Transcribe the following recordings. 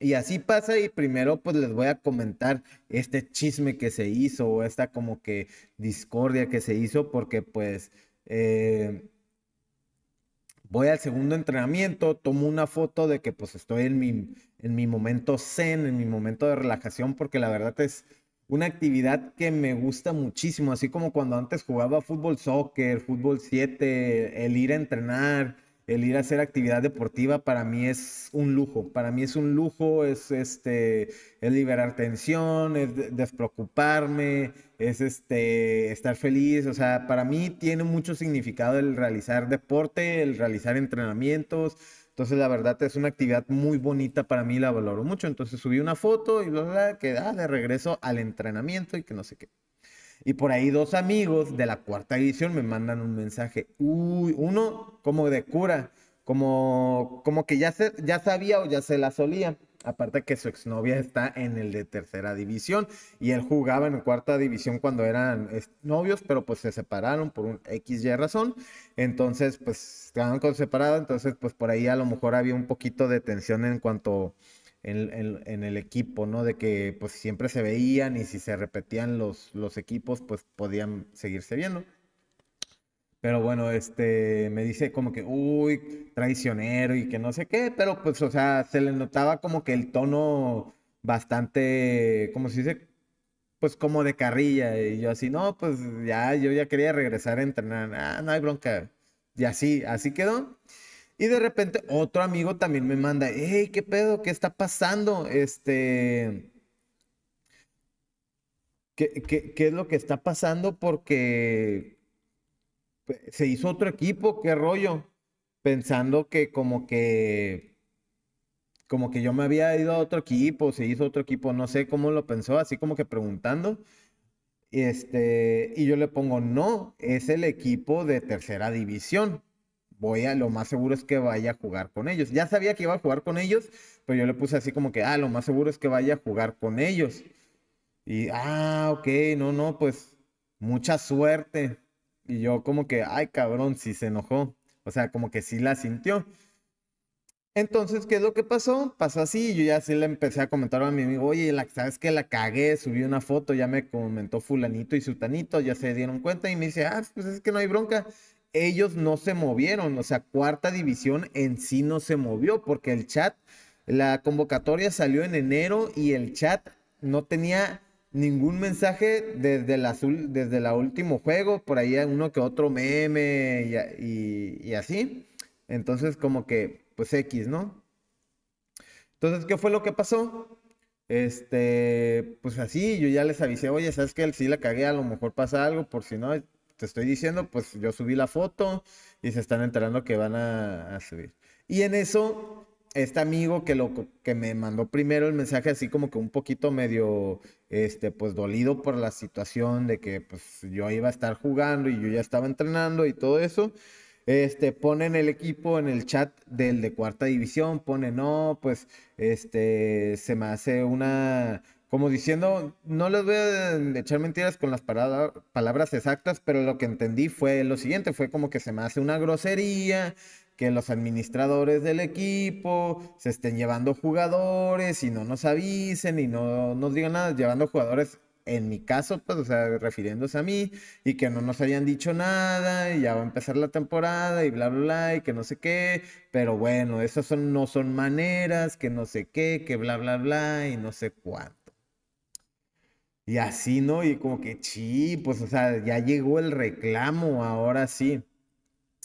Y así pasa y primero pues les voy a comentar este chisme que se hizo o esta como que discordia que se hizo porque pues eh, voy al segundo entrenamiento, tomo una foto de que pues estoy en mi, en mi momento zen, en mi momento de relajación porque la verdad es una actividad que me gusta muchísimo, así como cuando antes jugaba fútbol soccer, fútbol 7, el ir a entrenar el ir a hacer actividad deportiva para mí es un lujo. Para mí es un lujo, es este, liberar tensión, es despreocuparme, es este, estar feliz. O sea, para mí tiene mucho significado el realizar deporte, el realizar entrenamientos. Entonces, la verdad es una actividad muy bonita para mí, la valoro mucho. Entonces, subí una foto y bla, bla, que ah, de regreso al entrenamiento y que no sé qué. Y por ahí dos amigos de la cuarta división me mandan un mensaje. Uy, uno como de cura, como, como que ya, se, ya sabía o ya se la solía. Aparte que su exnovia está en el de tercera división y él jugaba en cuarta división cuando eran eh, novios, pero pues se separaron por un XY razón. Entonces, pues estaban con separado, entonces pues por ahí a lo mejor había un poquito de tensión en cuanto en, el equipo, ¿no? De que pues siempre se veían y si se repetían los, los equipos, pues podían seguirse viendo. Pero bueno, este, me dice como que, uy, traicionero y que no sé qué, pero pues, o sea, se le notaba como que el tono bastante, como si dice, pues como de carrilla. Y yo así, no, pues ya, yo ya quería regresar a entrenar. Ah, no hay bronca. Y así, así quedó. Y de repente otro amigo también me manda, hey, ¿qué pedo? ¿Qué está pasando? Este... ¿Qué, es lo que está pasando? Porque se hizo otro equipo, qué rollo. Pensando que como que... Como que yo me había ido a otro equipo, se hizo otro equipo, no sé cómo lo pensó, así como que preguntando. Este, y yo le pongo, no, es el equipo de tercera división voy a, lo más seguro es que vaya a jugar con ellos. Ya sabía que iba a jugar con ellos, pero yo le puse así como que, ah, lo más seguro es que vaya a jugar con ellos. Y, ah, ok, no, no, pues mucha suerte. Y yo como que, ay, cabrón, sí se enojó. O sea, como que sí la sintió. Entonces, ¿qué es lo que pasó? Pasó así, yo ya sí le empecé a comentar a mi amigo, oye, la, ¿sabes que La cagué, subí una foto, ya me comentó fulanito y sutanito, ya se dieron cuenta y me dice, ah, pues es que no hay bronca ellos no se movieron, o sea, cuarta división en sí no se movió porque el chat, la convocatoria salió en enero y el chat no tenía ningún mensaje desde el azul, desde el último juego, por ahí uno que otro meme y, así. Entonces como que, pues X, ¿no? Entonces, ¿qué fue lo que pasó? Este, pues así, yo ya les avisé, oye, ¿sabes que Sí la cagué, a lo mejor pasa algo, por si no, te estoy diciendo, pues yo subí la foto y se están enterando que van a, subir. Y en eso, este amigo que, lo, que me mandó primero el mensaje, así como que un poquito medio, este, pues dolido por la situación de que pues yo iba a estar jugando y yo ya estaba entrenando y todo eso. Este, ponen el equipo en el chat del de cuarta división, pone no, pues este, se me hace una como diciendo, no les voy a echar mentiras con las palabras exactas, pero lo que entendí fue lo siguiente, fue como que se me hace una grosería que los administradores del equipo se estén llevando jugadores y no nos avisen y no nos digan nada, llevando jugadores en mi caso, pues, o sea, refiriéndose a mí, y que no nos hayan dicho nada, y ya va a empezar la temporada, y bla, bla, bla, y que no sé qué, pero bueno, esas no son maneras, que no sé qué, que bla, bla, bla, y no sé cuándo. Y así, ¿no? Y como que, sí, pues, o sea, ya llegó el reclamo, ahora sí.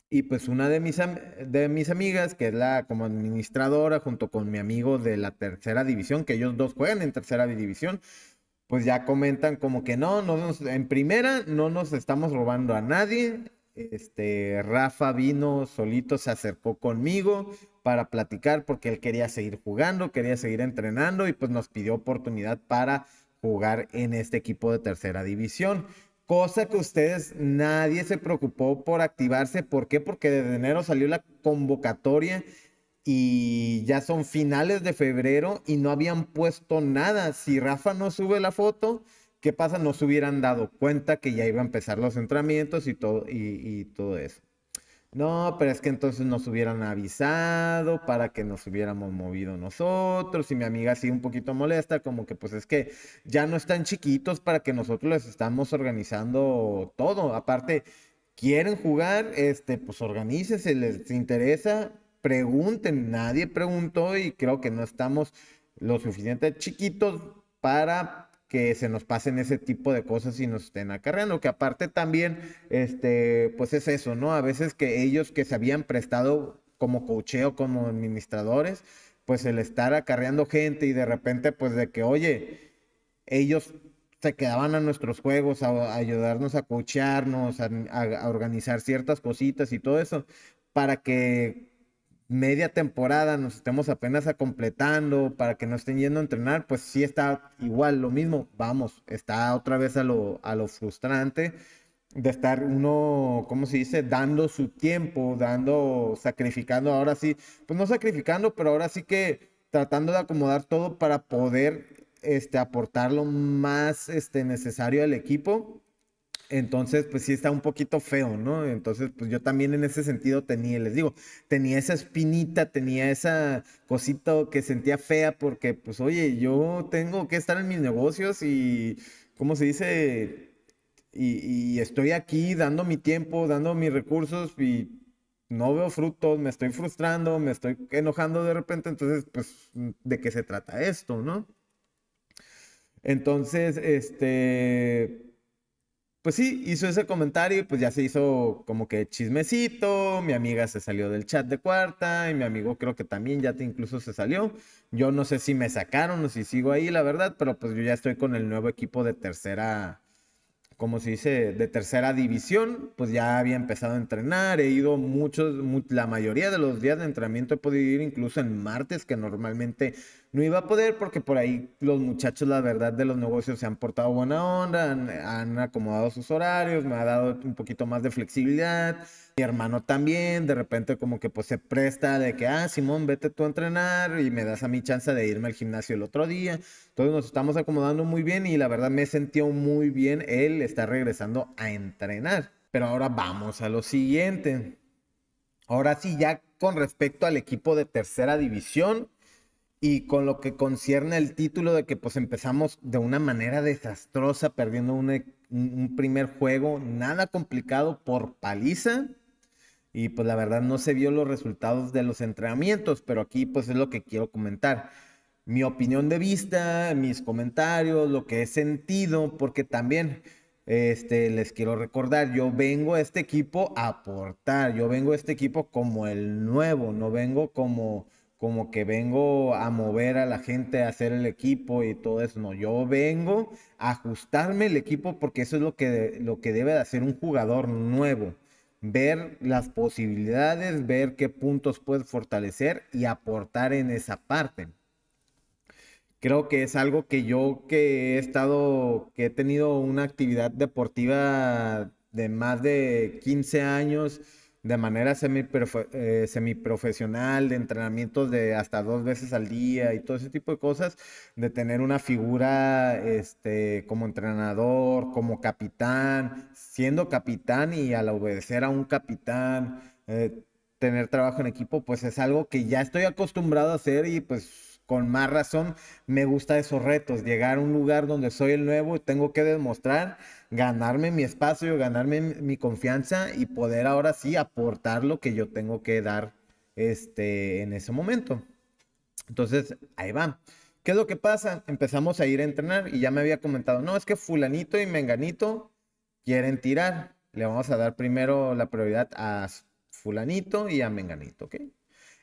Y pues una de mis, de mis amigas, que es la como administradora, junto con mi amigo de la tercera división, que ellos dos juegan en tercera división, pues ya comentan como que no, no en primera no nos estamos robando a nadie. Este, Rafa vino solito, se acercó conmigo para platicar porque él quería seguir jugando, quería seguir entrenando y pues nos pidió oportunidad para jugar en este equipo de tercera división. Cosa que ustedes, nadie se preocupó por activarse. ¿Por qué? Porque desde enero salió la convocatoria y ya son finales de febrero y no habían puesto nada. Si Rafa no sube la foto, ¿qué pasa? No se hubieran dado cuenta que ya iba a empezar los entrenamientos y todo, y todo eso. No, pero es que entonces nos hubieran avisado para que nos hubiéramos movido nosotros. Y mi amiga así un poquito molesta, como que pues es que ya no están chiquitos para que nosotros les estamos organizando todo. Aparte, quieren jugar, este, pues organícese, les interesa, pregunten. Nadie preguntó y creo que no estamos lo suficiente chiquitos para que se nos pasen ese tipo de cosas y nos estén acarreando, que aparte también, este, pues es eso, ¿no? A veces que ellos que se habían prestado como cocheo, como administradores, pues el estar acarreando gente y de repente, pues de que, oye, ellos se quedaban a nuestros juegos, a, ayudarnos a cochearnos a organizar ciertas cositas y todo eso, para que media temporada nos estemos apenas a completando para que no estén yendo a entrenar, pues sí está igual lo mismo. Vamos, está otra vez a lo, a lo frustrante de estar uno, ¿cómo se dice? Dando su tiempo, dando, sacrificando, ahora sí, pues no sacrificando, pero ahora sí que tratando de acomodar todo para poder este, aportar lo más este, necesario al equipo entonces, pues sí está un poquito feo, ¿no? Entonces, pues yo también en ese sentido tenía, les digo, tenía esa espinita, tenía esa cosita que sentía fea porque, pues, oye, yo tengo que estar en mis negocios y, ¿cómo se dice? Y, estoy aquí dando mi tiempo, dando mis recursos y no veo frutos, me estoy frustrando, me estoy enojando de repente, entonces, pues, ¿de qué se trata esto, no? Entonces, este pues sí, hizo ese comentario y pues ya se hizo como que chismecito, mi amiga se salió del chat de cuarta y mi amigo creo que también ya incluso se salió. Yo no sé si me sacaron o si sigo ahí, la verdad, pero pues yo ya estoy con el nuevo equipo de tercera, como se dice, de tercera división, pues ya había empezado a entrenar, he ido muchos, la mayoría de los días de entrenamiento he podido ir incluso en martes, que normalmente no iba a poder porque por ahí los muchachos, la verdad, de los negocios se han portado buena onda, han, acomodado sus horarios, me ha dado un poquito más de flexibilidad. Mi hermano también, de repente como que pues se presta de que, ah, Simón, vete tú a entrenar y me das a mi chance de irme al gimnasio el otro día. Entonces nos estamos acomodando muy bien y la verdad me sentió muy bien él está regresando a entrenar. Pero ahora vamos a lo siguiente. Ahora sí, ya con respecto al equipo de tercera división, y con lo que concierne el título de que pues empezamos de una manera desastrosa, perdiendo e, un, primer juego nada complicado por paliza. Y pues la verdad no se vio los resultados de los entrenamientos, pero aquí pues es lo que quiero comentar. Mi opinión de vista, mis comentarios, lo que he sentido, porque también este, les quiero recordar, yo vengo a este equipo a aportar, yo vengo a este equipo como el nuevo, no vengo como como que vengo a mover a la gente, a hacer el equipo y todo eso. No, yo vengo a ajustarme el equipo porque eso es lo que, lo que debe de hacer un jugador nuevo. Ver las posibilidades, ver qué puntos puedes fortalecer y aportar en esa parte. Creo que es algo que yo que he estado, que he tenido una actividad deportiva de más de 15 años, de manera semiprofe eh, semiprofesional, de entrenamientos de hasta dos veces al día y todo ese tipo de cosas, de tener una figura este, como entrenador, como capitán, siendo capitán y al obedecer a un capitán, eh, tener trabajo en equipo, pues es algo que ya estoy acostumbrado a hacer y pues con más razón me gusta esos retos, llegar a un lugar donde soy el nuevo y tengo que demostrar, ganarme mi espacio, ganarme mi confianza y poder ahora sí aportar lo que yo tengo que dar este, en ese momento. Entonces, ahí va. ¿Qué es lo que pasa? Empezamos a ir a entrenar y ya me había comentado, no, es que fulanito y menganito quieren tirar. Le vamos a dar primero la prioridad a fulanito y a menganito, ¿ok?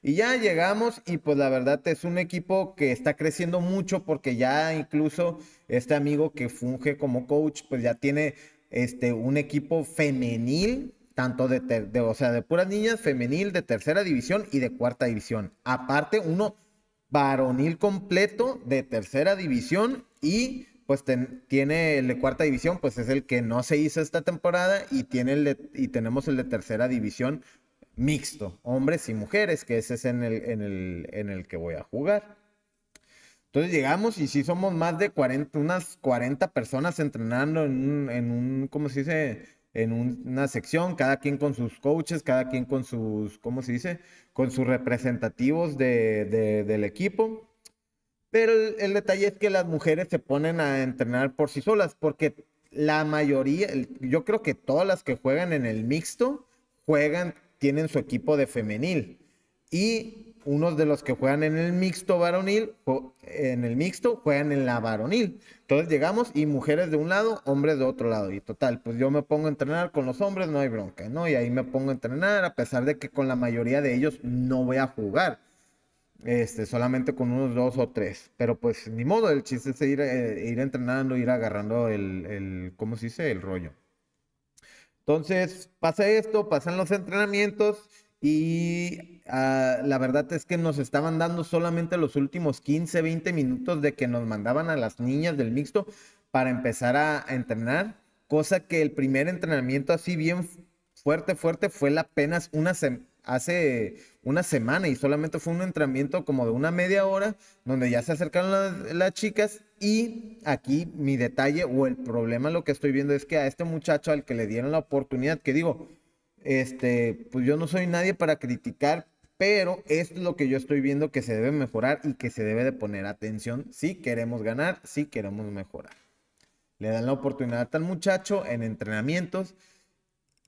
Y ya llegamos y pues la verdad es un equipo que está creciendo mucho porque ya incluso este amigo que funge como coach pues ya tiene este, un equipo femenil, tanto de, o sea, de puras niñas, femenil de tercera división y de cuarta división. Aparte uno varonil completo de tercera división y pues tiene el de cuarta división, pues es el que no se hizo esta temporada y, tiene el y tenemos el de tercera división mixto, hombres y mujeres, que ese es en el, en el, que voy a jugar. Entonces llegamos y si somos más de 40, unas 40 personas entrenando en un, en se dice? En una sección, cada quien con sus coaches, cada quien con sus, ¿cómo se dice? Con sus representativos del equipo. Pero el, detalle es que las mujeres se ponen a entrenar por sí solas, porque la mayoría, yo creo que todas las que juegan en el mixto, juegan tienen su equipo de femenil. Y unos de los que juegan en el mixto varonil, en el mixto, juegan en la varonil. Entonces llegamos y mujeres de un lado, hombres de otro lado. Y total, pues yo me pongo a entrenar con los hombres, no hay bronca, ¿no? Y ahí me pongo a entrenar, a pesar de que con la mayoría de ellos no voy a jugar. Este, solamente con unos dos o tres. Pero pues ni modo, el chiste es ir, eh, entrenando, ir agarrando el, el, se dice? El rollo. Entonces pasa esto, pasan los entrenamientos y ah, la verdad es que nos estaban dando solamente los últimos 15, 20 minutos de que nos mandaban a las niñas del mixto para empezar a, entrenar, cosa que el primer entrenamiento así bien fuerte, fuerte fue la apenas una, semana hace una semana y solamente fue un entrenamiento como de una media hora donde ya se acercaron las, chicas y aquí mi detalle o el problema lo que estoy viendo es que a este muchacho al que le dieron la oportunidad, que digo, este, pues yo no soy nadie para criticar, pero es lo que yo estoy viendo que se debe mejorar y que se debe de poner atención si queremos ganar, si queremos mejorar. Le dan la oportunidad a tal muchacho en entrenamientos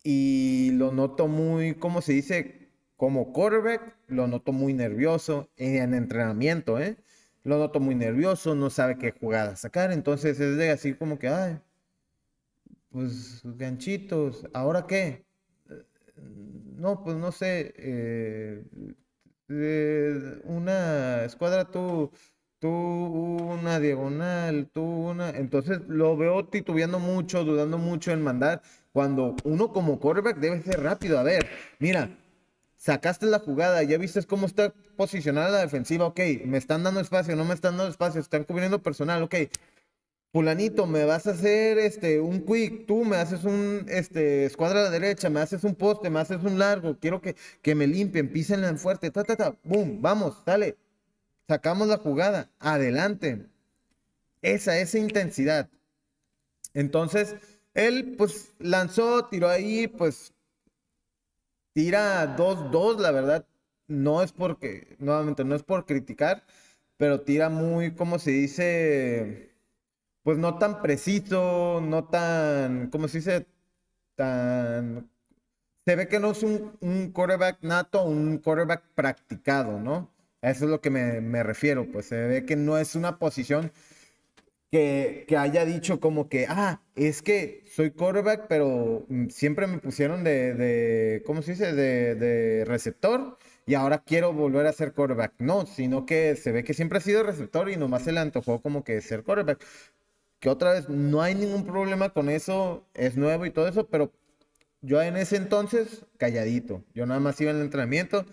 y lo noto muy, como se dice? como quarterback, lo noto muy nervioso en entrenamiento, ¿eh? Lo noto muy nervioso, no sabe qué jugada sacar, entonces es de así como que, ay, pues ganchitos, ¿ahora qué? No, pues no sé, eh, eh, una escuadra tú, tú una diagonal, tú una, entonces lo veo titubeando mucho, dudando mucho en mandar, cuando uno como quarterback debe ser rápido, a ver, mira, sacaste la jugada, ya viste cómo está posicionada la defensiva, ok, me están dando espacio, no me están dando espacio, están cubriendo personal, ok. Pulanito, me vas a hacer este un quick, tú me haces un este escuadra a la derecha, me haces un poste, me haces un largo, quiero que, que me limpien, písenla en fuerte, ta, ta, ta, boom, vamos, dale. Sacamos la jugada, adelante. Esa, esa intensidad. Entonces, él pues lanzó, tiró ahí, pues tira 2-2, la verdad, no es porque, nuevamente, no es por criticar, pero tira muy, como se dice, pues no tan preciso, no tan, como se dice, tan... Se ve que no es un, un quarterback nato, un quarterback practicado, ¿no? eso es lo que me, me refiero, pues se ve que no es una posición que, haya dicho como que, ah, es que soy quarterback, pero mm, siempre me pusieron de, ¿cómo se dice?, de, receptor y ahora quiero volver a ser quarterback. No, sino que se ve que siempre ha sido receptor y nomás se le antojó como que ser quarterback. Que otra vez, no hay ningún problema con eso, es nuevo y todo eso, pero yo en ese entonces, calladito, yo nada más iba en el entrenamiento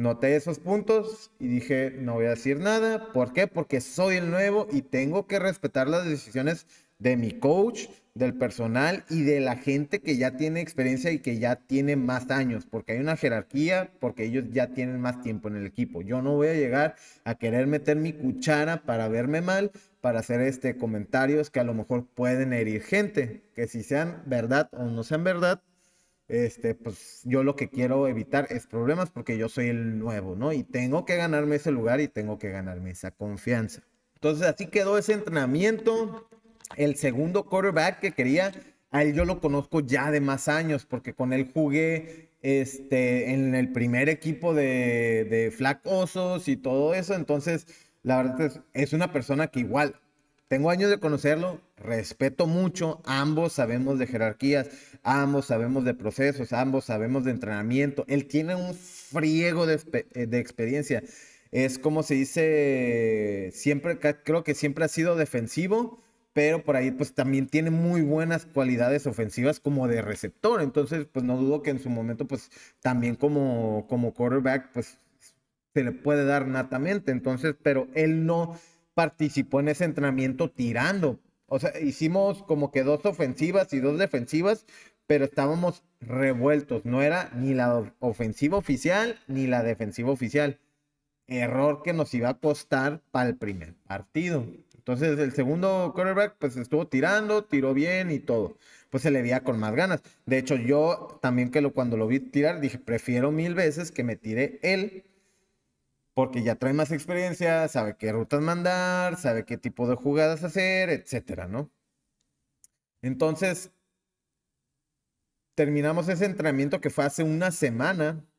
Noté esos puntos y dije, no voy a decir nada. ¿Por qué? Porque soy el nuevo y tengo que respetar las decisiones de mi coach, del personal y de la gente que ya tiene experiencia y que ya tiene más años, porque hay una jerarquía, porque ellos ya tienen más tiempo en el equipo. Yo no voy a llegar a querer meter mi cuchara para verme mal, para hacer este comentarios que a lo mejor pueden herir gente, que si sean verdad o no sean verdad, este, pues yo lo que quiero evitar es problemas porque yo soy el nuevo, ¿no? Y tengo que ganarme ese lugar y tengo que ganarme esa confianza. Entonces así quedó ese entrenamiento. El segundo quarterback que quería, a él yo lo conozco ya de más años porque con él jugué este, en el primer equipo de, de y todo eso. Entonces, la verdad es, es una persona que igual tengo años de conocerlo, respeto mucho, ambos sabemos de jerarquías, ambos sabemos de procesos, ambos sabemos de entrenamiento. Él tiene un friego de, eh, experiencia. Es como se dice, siempre, creo que siempre ha sido defensivo, pero por ahí pues también tiene muy buenas cualidades ofensivas como de receptor, entonces pues no dudo que en su momento pues también como, como quarterback pues se le puede dar natamente, entonces pero él no participó en ese entrenamiento tirando. O sea, hicimos como que dos ofensivas y dos defensivas, pero estábamos revueltos. No era ni la ofensiva oficial ni la defensiva oficial. Error que nos iba a costar para el primer partido. Entonces, el segundo quarterback, pues estuvo tirando, tiró bien y todo. Pues se le veía con más ganas. De hecho, yo también que lo, cuando lo vi tirar, dije, prefiero mil veces que me tire él porque ya trae más experiencia, sabe qué rutas mandar, sabe qué tipo de jugadas hacer, etcétera, ¿no? Entonces, terminamos ese entrenamiento que fue hace una semana